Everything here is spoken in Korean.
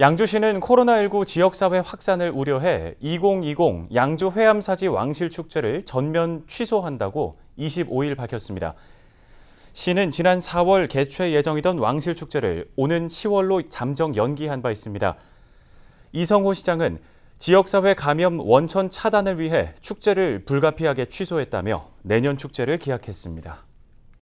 양주시는 코로나19 지역사회 확산을 우려해 2020 양주 회암사지 왕실축제를 전면 취소한다고 25일 밝혔습니다. 시는 지난 4월 개최 예정이던 왕실축제를 오는 10월로 잠정 연기한 바 있습니다. 이성호 시장은 지역사회 감염 원천 차단을 위해 축제를 불가피하게 취소했다며 내년 축제를 기약했습니다.